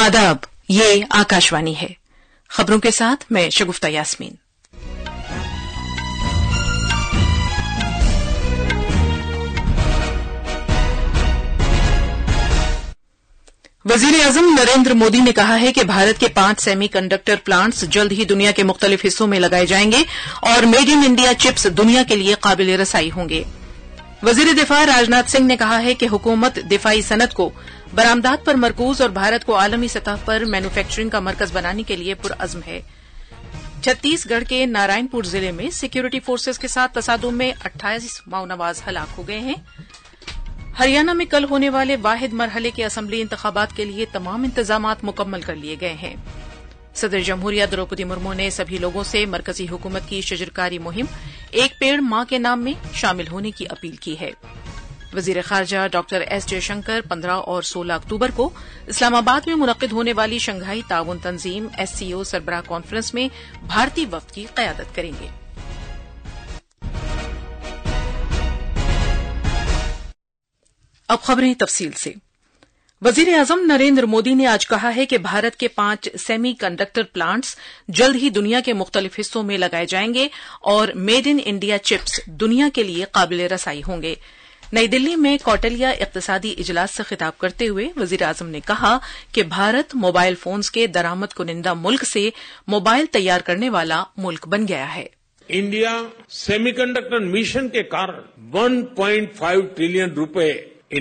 आदाब ये आकाशवाणी है खबरों के साथ मैं शगुफ्ता यास्मीन वजीर अजम नरेंद्र मोदी ने कहा है कि भारत के पांच सेमी कंडक्टर प्लांट्स जल्द ही दुनिया के मुख्तलिफ हिस्सों में लगाए जाएंगे और मेड इन इंडिया चिप्स दुनिया के लिए काबिल रसाई होंगे वजीर दिफा राजनाथ सिंह ने कहा है कि हुकूमत दिफाई सनत को बरामदात पर मरकूज और भारत को आलमी सतह पर मैन्युफैक्चरिंग का मरकज बनाने के लिए पुरअज़्म है छत्तीसगढ़ के नारायणपुर जिले में सिक्योरिटी फोर्सेज के साथ तसादुम में 28 माओनवाज हलाक हो गए हैं हरियाणा में कल होने वाले वाहिद मरहले के असम्बली इंतबात के लिए तमाम इंतजाम मुकम्मल कर लिए गए हैं सदर जमहूरिया द्रौपदी मुर्मू ने सभी लोगों से मरकजी हुकूमत की शजरकारी मुहिम एक पेड़ मां के नाम में शामिल होने की अपील की है वजीर खारजा डॉक्टर एस जयशंकर 15 और 16 अक्टूबर को इस्लामाबाद में मुनद होने वाली शंघाई ताउन तंजीम एससीओ सरबराह कॉन्फ्रेंस में भारतीय वफद की क्यादत करेंगे अब खबरें तफसील से वजीर अजम नरेन्द्र मोदी ने आज कहा है कि भारत के पांच सेमी कंडक्टर प्लांट्स जल्द ही दुनिया के मुख्तलिफ हिस्सों में लगाए जाएंगे और मेड इन इंडिया चिप्स दुनिया के लिए काबिल रसाई होंगे नई दिल्ली में कौटलिया इकतसादी इजलास से खिताब करते हुए वजीर अजम ने कहा कि भारत मोबाइल फोन्स के दरामद कुनिंदा मुल्क से मोबाइल तैयार करने वाला मुल्क बन गया है इंडिया सेमीकंडक्टर मिशन के कारण 1.5 ट्रिलियन रुपए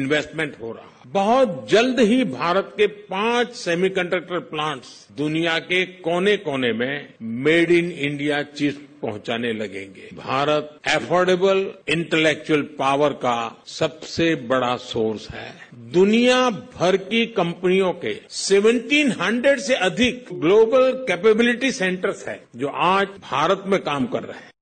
इन्वेस्टमेंट हो रहा है बहुत जल्द ही भारत के पांच सेमीकंडक्टर प्लांट्स दुनिया के कोने कोने में मेड इन इंडिया चिप्स पहुंचाने लगेंगे भारत एफोर्डेबल इंटेलेक्चुअल पावर का सबसे बड़ा सोर्स है दुनिया भर की कंपनियों के 1700 से अधिक ग्लोबल कैपेबिलिटी सेंटर्स हैं जो आज भारत में काम कर रहे हैं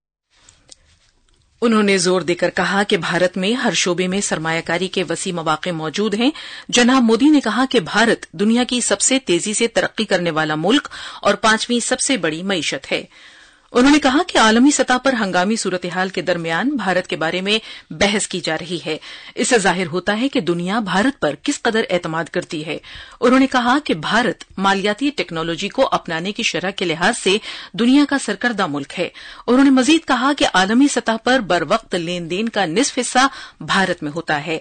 उन्होंने जोर देकर कहा कि भारत में हर शोबे में सरमायाकारी के वसी मौके मौजूद हैं जनाब मोदी ने कहा कि भारत दुनिया की सबसे तेजी से तरक्की करने वाला मुल्क और पांचवीं सबसे बड़ी मीशत है उन्होंने कहा कि आलमी सतह पर हंगामी सूरत हाल के दरमियान भारत के बारे में बहस की जा रही है इससे जाहिर होता है कि दुनिया भारत पर किस कदर एतमाद करती है उन्होंने कहा कि भारत मालियाती टेक्नोलॉजी को अपनाने की शरह के लिहाज से दुनिया का सरकर्दा मुल्क है उन्होंने मजीद कहा कि आलमी सतह पर बर वक्त लेन देन का निसफ हिस्सा भारत में होता है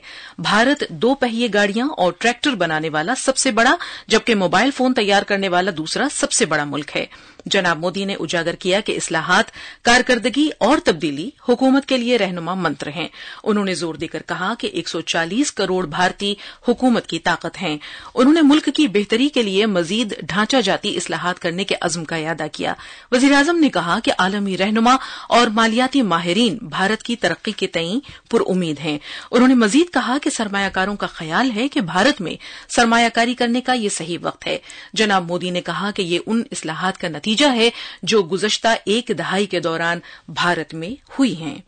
भारत दो पहिए गाड़ियां और ट्रैक्टर बनाने वाला सबसे बड़ा जबकि मोबाइल फोन तैयार करने वाला दूसरा सबसे बड़ा मुल्क है जनाब मोदी ने उजागर किया कि इस्लाहात कारकर्दगी और तब्दीली हुकूमत के लिए रहनुमा मंत्र हैं उन्होंने जोर देकर कहा कि 140 करोड़ भारतीय हुकूमत की ताकत हैं उन्होंने मुल्क की बेहतरी के लिए मजीद ढांचा जाती इस्लाहात करने के अज़्म का यादा किया वजीर आजम ने कहा कि आलमी रहनुमा और मालियाती माहरीन भारत की तरक्की के तई पुरुद हैं उन्होंने मजीद कहा कि सरमायाकारों का ख्याल है कि भारत में सरमायाकारी करने का यह सही वक्त है जनाब मोदी ने कहा कि ये उन असलाहत का नतीजा नतीजा है जो गुजश्ता एक दहाई के दौरान भारत में हुई हैं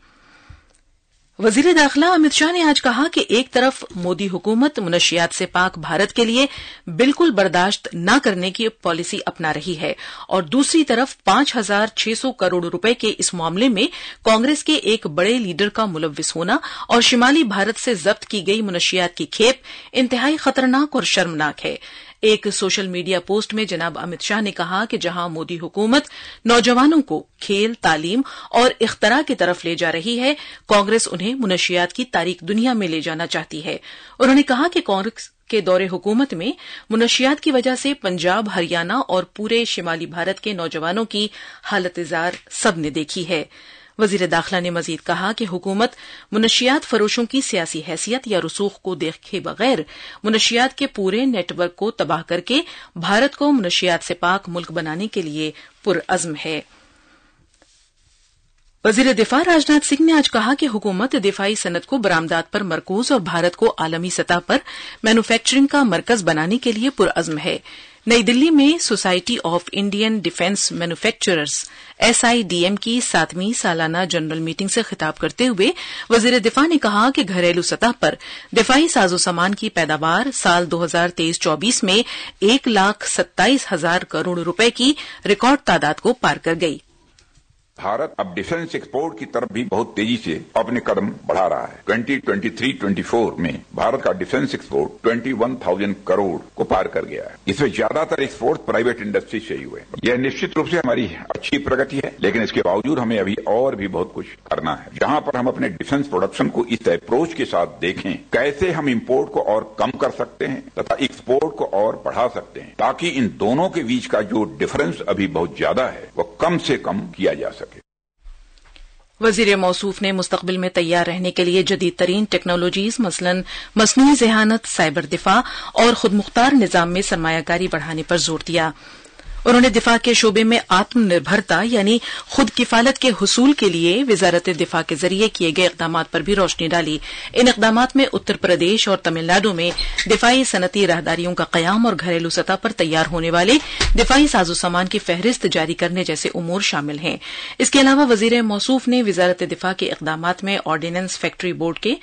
वजीर दाखिला अमित शाह ने आज कहा कि एक तरफ मोदी हुकूमत मुनशियात से पाक भारत के लिए बिल्कुल बर्दाश्त न करने की पॉलिसी अपना रही है और दूसरी तरफ पांच हजार छह सौ करोड़ रुपए के इस मामले में कांग्रेस के एक बड़े लीडर का मुलविस होना और शिमाली भारत से जब्त की गई मुनशियात की खेप इंतहाई खतरनाक और शर्मनाक है एक सोशल मीडिया पोस्ट में जनाब अमित शाह ने कहा कि जहां मोदी हुकूमत नौजवानों को खेल तालीम और इख्तरा की तरफ ले जा रही है कांग्रेस उन्हें मुनशियात की तारीख दुनिया में ले जाना चाहती है उन्होंने कहा कि कांग्रेस के दौरे हुकूमत में मुनशियात की वजह से पंजाब हरियाणा और पूरे शिमाली भारत के नौजवानों की हालत इजार सबने देखी है वजीर दाखिला ने मजीद कहा कि हुकूमत मुनशियात फरोशों की सियासी हैसियत या रसूख को देखे बगैर मुनशियात के पूरे नेटवर्क को तबाह करके भारत को मुनशियात से पाक मुल्क बनाने के लिए पुरअज़्म है वजीर दिफा राजनाथ सिंह ने आज कहा कि हुकूमत दिफाई सनत को बरामदात पर मरकूज और भारत को आलमी सतह पर मैन्युफैक्चरिंग का मरकज बनाने के लिए पुरअज़्म है नई दिल्ली में society of Indian defence manufacturers SIDM की सातवीं सालाना जनरल मीटिंग से खिताब करते हुए वजीर दिफा ने कहा कि घरेलू सतह पर दिफाई साजो सामान की पैदावार साल 2023-24 में एक लाख सत्ताईस हजार करोड़ रुपए की रिकॉर्ड तादाद को पार कर गई है भारत अब डिफेंस एक्सपोर्ट की तरफ भी बहुत तेजी से अपने कदम बढ़ा रहा है 2023 24 में भारत का डिफेंस एक्सपोर्ट 21000 करोड़ को पार कर गया है इसमें ज्यादातर एक्सपोर्ट प्राइवेट इंडस्ट्री से ही हुए यह निश्चित रूप से हमारी अच्छी प्रगति है लेकिन इसके बावजूद हमें अभी और भी बहुत कुछ करना है जहां पर हम अपने डिफेंस प्रोडक्शन को इस अप्रोच के साथ देखें कैसे हम इम्पोर्ट को और कम कर सकते हैं तथा एक्सपोर्ट को और बढ़ा सकते हैं ताकि इन दोनों के बीच का जो डिफरेंस अभी बहुत ज्यादा है वह कम से कम किया जा सके वजीर मौसूफ ने मुस्तबिल में तैयार रहने के लिए जदीद तरीन टेक्नोलॉजीज मसलन मसनू जहानत साइबर दिफा और खुदमुख्तार निजाम में सरमाकारी बढ़ाने पर जोर दिया है उन्होंने दिफा के शोबे में आत्मनिर्भरता यानी खुद किफालत के हसूल के लिए वजारत दिफा के जरिए किए गए इकदाम पर भी रोशनी डाली इन इकदाम में उत्तर प्रदेश और तमिलनाडु में दिफाई सनती राहदारियों का क्याम और घरेलू सतह पर तैयार होने वाले दिफाई साजो सामान की फहरिस्त जारी करने जैसे उमूर शामिल हैं इसके अलावा वजीर मौसूफ ने वजारत दिफा के इकदाम में ऑर्डिनेंस फैक्ट्री बोर्ड के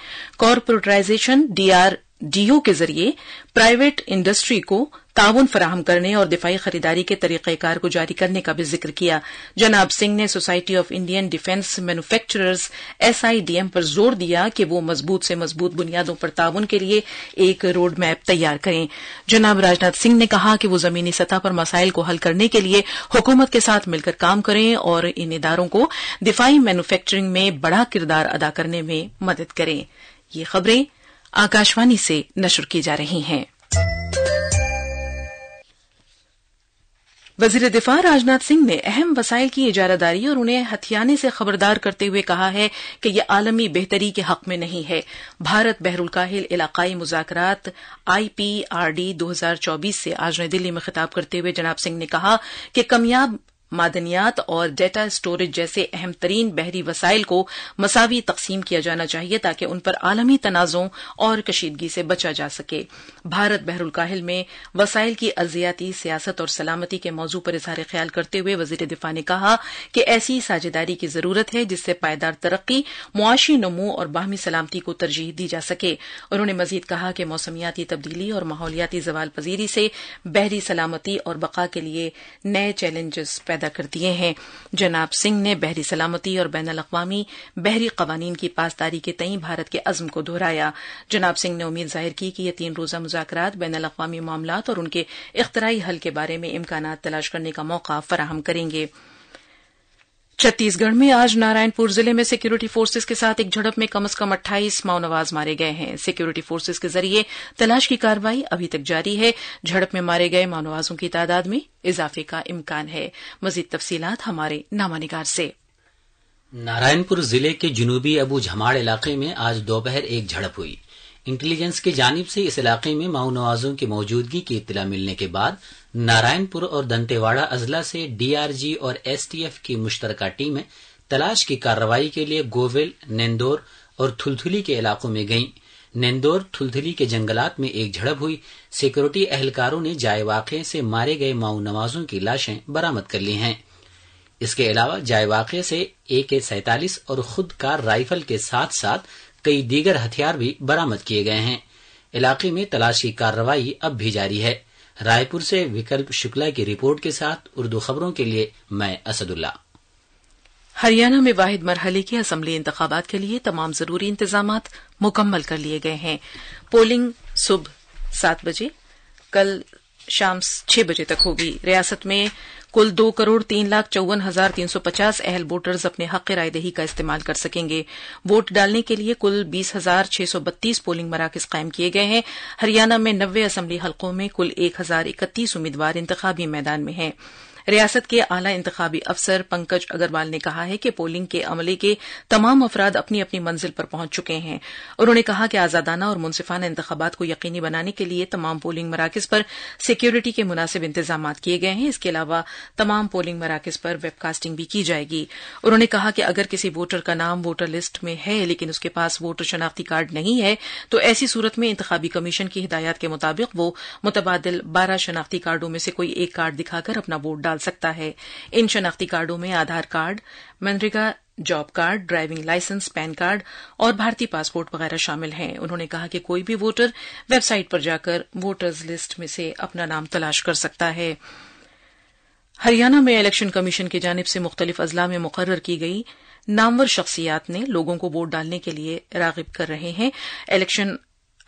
कॉरपोरेटाइजेशन डीआरडीओ के जरिए प्राइवेट इंडस्ट्री को ताउन फराहम करने और दिफाई खरीदारी के तरीक़ेकार को जारी करने का भी जिक्र किया जनाब सिंह ने society of Indian defence manufacturers SIDM पर जोर दिया कि वो मजबूत से मजबूत बुनियादों पर ताउन के लिए एक रोड मैप तैयार करें जनाब राजनाथ सिंह ने कहा कि वो जमीनी सतह पर मसाइल को हल करने के लिए हुकूमत के साथ मिलकर काम करें और इन इदारों को दिफाई मैन्युफैक्चरिंग में बड़ा किरदार अदा करने में मदद करें ये खबरें आकाशवाणी से नशर की जा रही हैं वजीर दिफा राजनाथ सिंह ने अहम वसाइल की इजारादारी और उन्हें हथियाने से खबरदार करते हुए कहा है कि यह आलमी बेहतरी के हक में नहीं है भारत बहरुलकाहिल इलाकाई मुजाकरात आईपीआरडी चौबीस से आज नई दिल्ली में खिताब करते हुए जनाब सिंह ने कहा कि कमयाब मादनियात और डेटा स्टोरेज जैसे अहम तरीन बहरी वसाइल को मसावी तकसीम किया जाना चाहिए ताकि उन पर आलमी तनाज़ों और कशीदगी से बचा जा सके भारत काहिल में वसाइल की अज्जियाती सियासत और सलामती के मौजू पर इजहार ख्याल करते हुए वजीर दिफा ने कहा कि ऐसी साझेदारी की जरूरत है जिससे पायदार तरक्की मुआशी नमू और बाहमी सलामती को तरजीह दी जा सके उन्होंने मजीद कहा कि मौसमियाती तब्दीली और माहौलियाती जवाल पजीरी से बहरी सलामती और बका के लिए नए चैलेंजेस पैदा अदा कर दिए हैं जनाब सिंह ने बहरी सलामती और बैन अवी बहरी कवानीन की पासदारी के तई भारत के अज़म को दोहराया जनाब सिंह ने उम्मीद जाहिर की कि यह तीन रोज़ा मुजाकर बैन अवी मामला और उनके इख्तराई हल के बारे में इम्कान तलाश करने का मौका फराहम करेंगे छत्तीसगढ़ में आज नारायणपुर जिले में सिक्योरिटी फोर्सेज के साथ एक झड़प में कम से कम अट्ठाईस माओनवाज मारे गए हैं सिक्योरिटी फोर्सेज के जरिए तलाश की कार्रवाई अभी तक जारी है झड़प में मारे गए माओनवाजों की तादाद में इजाफे का इम्कान है मजीद तफसीलात हमारे निगार से नारायणपुर जिले के जुनूबी अबू झमाड़ इलाके में आज दोपहर एक झड़प हुई इंटेलिजेंस की जानब से इस इलाके में माओनवाजों नवाजों की मौजूदगी की इतला मिलने के बाद नारायणपुर और दंतेवाड़ा अजला से डीआरजी और एसटीएफ की मुश्तरका टीमें तलाश की कार्रवाई के लिए गोविल नेंदौर और थुलथुली के इलाकों में गईं नेंदौर थुलथुली के जंगलात में एक झड़प हुई सिक्योरिटी एहलकारों ने जाए वाक़े से मारे गए माऊ नवाजों की लाशें बरामद कर ली हैं इसके अलावा जाए वाक़े से ए के सैतालीस और खुदकार राइफल के साथ साथ कई दीगर हथियार भी बरामद किए गए हैं इलाके में तलाशी कार्रवाई अब भी जारी है रायपुर से विकल्प शुक्ला की रिपोर्ट के साथ उर्दू खबरों के लिए मैं असदुल्ला हरियाणा में वाहिद मरहले के असम्बली इंतबात के लिए तमाम जरूरी इंतजाम मुकम्मल कर लिए गए हैं पोलिंग सुबह सात बजे कल शाम छह बजे तक होगी रियासत में कुल दो करोड़ तीन लाख चौवन हजार तीन सौ पचास अहल वोटर्स अपने हक रायदही का इस्तेमाल कर सकेंगे वोट डालने के लिए कुल बीस हजार छह सौ बत्तीस पोलिंग मराकज कायम किए गए हैं हरियाणा में नब्बे असम्बली हल्कों में कुल एक हजार इकतीस उम्मीदवार इंतबी मैदान में हैं रियासत के आला इंतबी अफसर पंकज अग्रवाल ने कहा है कि पोलिंग के अमले के तमाम अफराद अपनी अपनी मंजिल पर पहुंच चुके हैं उन्होंने कहा कि आजादाना और मुनसिफाना इंतबात को यकीनी बनाने के लिए तमाम पोलिंग मराकज पर सिक्योरिटी के मुनासिब इंतजाम किए गए हैं इसके अलावा तमाम पोलिंग मराकज पर वेबकास्टिंग भी की जाएगी उन्होंने कहा कि अगर किसी वोटर का नाम वोटर लिस्ट में है लेकिन उसके पास वोटर शनाख्ती कार्ड नहीं है तो ऐसी सूरत में इंतबी कमीशन की हिदायत के मुताबिक वो मुतबाद बारह शनाख्ती कार्डों में से कोई एक कार्ड दिखाकर अपना वोट डाल निकाल सकता है इन शनाख्ती कार्डो में Aadhaar card MNREGA job card driving licence PAN card और भारतीय पासपोर्ट वगैरह शामिल हैं उन्होंने कहा कि कोई भी वोटर वेबसाइट पर जाकर वोटर्स लिस्ट में से अपना नाम तलाश कर सकता है हरियाणा में इलेक्शन कमीशन की जानब से मुख्तलिफ अजला में मुकर की गई नामवर शख्सियात ने लोगों को वोट डालने के लिए रागिब कर रहे हैं इलेक्शन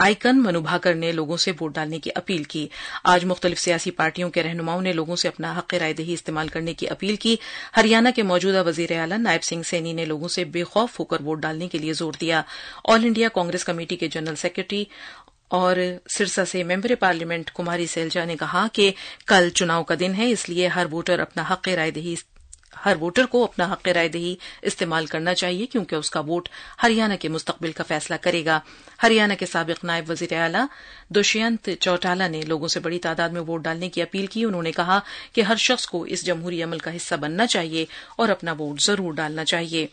आइकन मनुभाकर ने लोगों से वोट डालने की अपील की आज मुख्तलिफ सियासी पार्टियों के रहनुमाओं ने लोगों से अपना हक रायदही इस्तेमाल करने की अपील की हरियाणा के मौजूदा वजीर आला नायब सिंह सैनी ने लोगों से बेखौफ होकर वोट डालने के लिए जोर दिया ऑल इंडिया कांग्रेस कमेटी के जनरल सेक्रेटरी और सिरसा से मेंबर पार्लियामेंट कुमारी सैलजा ने कहा कि कल चुनाव का दिन है इसलिए हर वोटर अपना हक रायदही हर वोटर को अपना हक राय दही इस्तेमाल करना चाहिए क्योंकि उसका वोट हरियाणा के मुस्तबिल का फैसला करेगा हरियाणा के सबक नायब वजीर आला दुष्यंत चौटाला ने लोगों से बड़ी तादाद में वोट डालने की अपील की उन्होंने कहा कि हर शख्स को इस जमहूरी अमल का हिस्सा बनना चाहिए और अपना वोट जरूर डालना चाहिए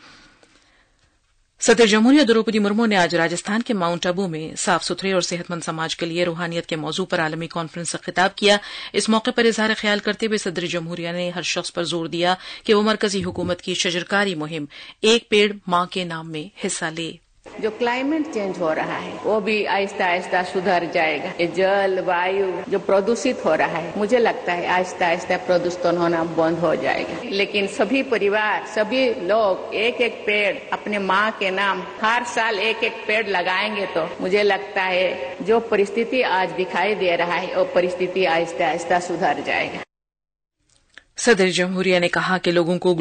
सदर जमहूरिया द्रौपदी मुर्मू ने आज राजस्थान के माउंट आबू में साफ सुथरे और सेहतमंद समाज के लिए रूहानियत के मौजू पर आलमी कॉन्फ्रेंस का खिताब किया इस मौके पर इजहार ख्याल करते हुए सदर जमहूरिया ने हर शख्स पर जोर दिया कि वह मरकजी हुकूमत की शजरकारी मुहिम एक पेड़ मां के नाम में हिस्सा लें जो क्लाइमेट चेंज हो रहा है वो भी आहिस्ता आहिस्ता सुधर जाएगा ये जल वायु जो प्रदूषित हो रहा है मुझे लगता है आहिस्ता आहिस्ता प्रदूषण होना बंद हो जाएगा लेकिन सभी परिवार सभी लोग एक एक पेड़ अपने माँ के नाम हर साल एक एक पेड़ लगाएंगे तो मुझे लगता है जो परिस्थिति आज दिखाई दे रहा है वो परिस्थिति आहिस्ता आहिस्ता सुधर जाएगा सदर जमहूरिया ने कहा कि लोगों को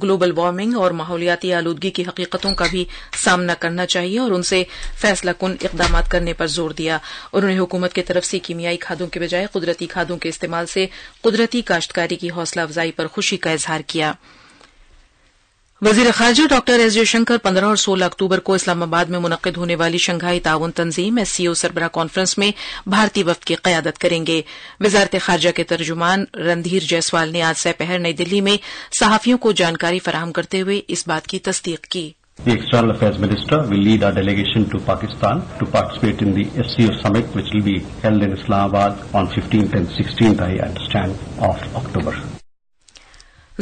ग्लोबल वार्मिंग और माहौलियाती आलूदगी की हकीकतों का भी सामना करना चाहिए और उनसे फैसला कन इकदाम करने पर जोर दिया उन्होंने हुकूमत की तरफ से कीमियाई खादों के बजाय कुदरती खादों के इस्तेमाल से कुदरती काश्तकारी की हौसला अफजाई पर खुशी का इजहार किया है वजीर खारजा डॉक्टर एस जयशंकर पन्द्रह और सोलह अक्टूबर को इस्लामाबाद में मुनद होने वाली शंघाई ताउन तंजीम एस सी ओ सरबरा कॉन्फ्रेंस में भारतीय वफद की क्यादत करेंगे वजारत खारजा के तर्जुमान रणधीर जायसवाल ने आज सपहर नई दिल्ली में सहाफियों को जानकारी फराहम करते हुए इस बात की तस्दीक की The External Affairs Minister will lead our delegation to Pakistan to participate in the SCO summit, which will be held in Islamabad on 15th and 16th, I understand, of October.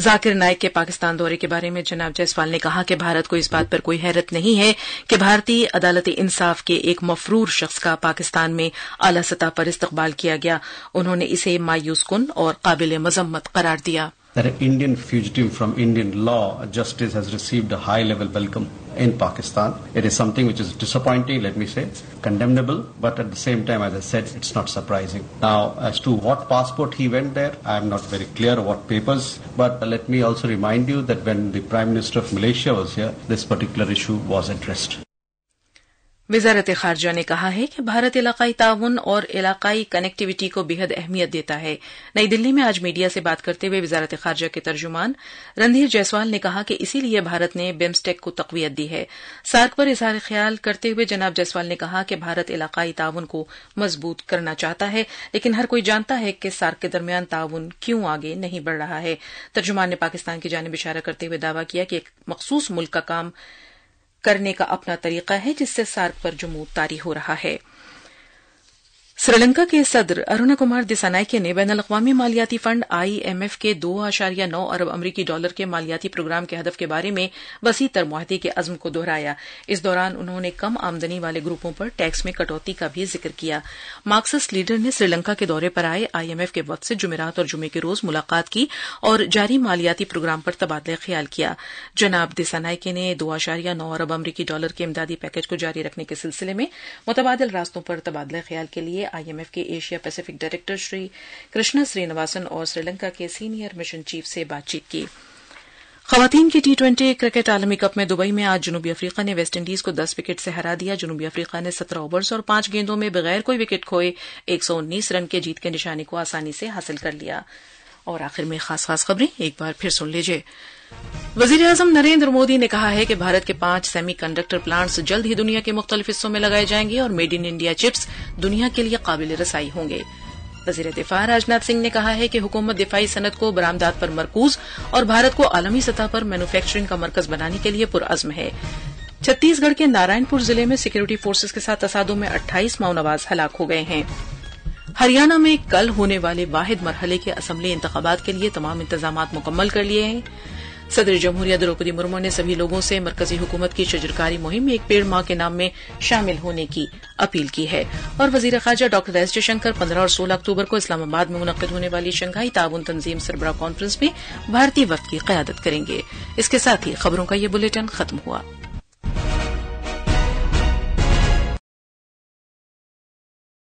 Zakir नायक के पाकिस्तान दौरे के बारे में जनाब जायसवाल ने कहा कि भारत को इस बात पर कोई हैरत नहीं है कि भारतीय अदालत इंसाफ के एक मफरूर शख्स का पाकिस्तान में आला सतह पर इस्तकबाल किया गया उन्होंने इसे मायूस और काबिल मजम्मत करार दिया है that an Indian fugitive from Indian law justice has received a high level welcome in Pakistan. It is something which is disappointing, let me say, condemnable, but at the same time, as I said, it's not surprising. Now, as to what passport he went there, I am not very clear what papers, but let me also remind you that when the Prime Minister of Malaysia was here, this particular issue was addressed. वजारत खारजा ने कहा है कि भारत इलाकाई ताउन और इलाकाई connectivity को बेहद अहमियत देता है नई दिल्ली में आज मीडिया से बात करते हुए वजारत खारजा के तर्जुमान रणधीर जायसवाल ने कहा कि इसीलिए भारत ने बिम्स्टेक को तकवीत दी है सार्क पर इजहार ख्याल करते हुए जनाब जायसवाल ने कहा कि भारत इलाकाई ताउन को मजबूत करना चाहता है लेकिन हर कोई जानता है कि सार्क के दरमियान ताउन क्यों आगे नहीं बढ़ रहा है तर्जुमान ने पाकिस्तान की जानब इशारा करते हुए दावा किया कि एक मखसूस मुल्क का काम करने का अपना तरीका है जिससे सार्क पर जमूत तारी हो रहा है श्रीलंका के सदर अरुणा कुमार दिसानायके ने बैन अवी मालियाती फंड आईएमएफ के दो आशारिया नौ अरब अमरीकी डॉलर के मालियाती प्रोग्राम के हदफ के बारे में वसी तर के अजम को दोहराया इस दौरान उन्होंने कम आमदनी वाले ग्रुपों पर टैक्स में कटौती का भी जिक्र किया मार्क्सिस्ट लीडर ने श्रीलंका के दौरे पर आए आईएमएफ के वक्त से जुमेरात और जुमे के रोज मुलाकात की और जारी मालियाती प्रोग्राम पर तबादला ख्याल किया जनाब दिसानायके ने दो आशारिया नौ अरब अमरीकी डॉलर के इमदादी पैकेज को जारी रखने के सिलसिले में मुतबादल रास्तों पर तबादला ख्याल के लिए आईएमएफ के Asia Pacific director Shri Krishna Srinivasan और श्रीलंका के सीनियर मिशन चीफ से बातचीत की खातन की टी ट्वेंटी क्रिकेट आलमी कप में दुबई में आज जनूबी अफ्रीका ने वेस्टइंडीज को दस विकेट से हरा दिया जनूबी अफ्रीका ने सत्रह ओवर्स और पांच गेंदों में बगैर कोई विकेट खोए एक सौ उन्नीस रन के जीत के निशाने को आसानी से हासिल कर लिया और आखिर में खास खास खबरें एक बार फिर सुन लीजिए वजीर अजम नरेंद्र मोदी ने कहा है कि भारत के पांच सेमी कंडक्टर प्लांट्स जल्द ही दुनिया के मुख्तलिफ हिस्सों में लगाए जाएंगे और मेड इन इंडिया चिप्स दुनिया के लिए काबिल रसाई होंगे वजीर दिफा राजनाथ सिंह ने कहा है कि हुकूमत दिफाई सनत को बरामदात पर मरकूज और भारत को आलमी सतह पर मैन्युफैक्चरिंग का मरकज बनाने के लिए पुरअज्म है छत्तीसगढ़ के नारायणपुर जिले में सिक्योरिटी फोर्सेज के साथ तसादों में अट्ठाईस माओनवाज हलाक हो गए हैं हरियाणा में कल होने वाले वाहिद मरहले के असम्बली इंतबात के लिए तमाम इंतजाम मुकम्मल कर लिए गए हैं सदर जमहूरिया द्रौपदी मुर्मू ने सभी लोगों से मरकजी हुकूमत की शजरकारी मुहिम में एक पेड़ माँ के नाम में शामिल होने की अपील की है और वजीर खारजा डॉक्टर एस जयशंकर पन्द्रह और सोलह अक्टूबर को इस्लामाबाद में मुनद होने वाली शंघाई ताउन तंजीम सरबरा कॉन्फ्रेंस में भारतीय वक्त की क्यादत करेंगे इसके साथ ही खबरों का बुलेटिन खत्म हुआ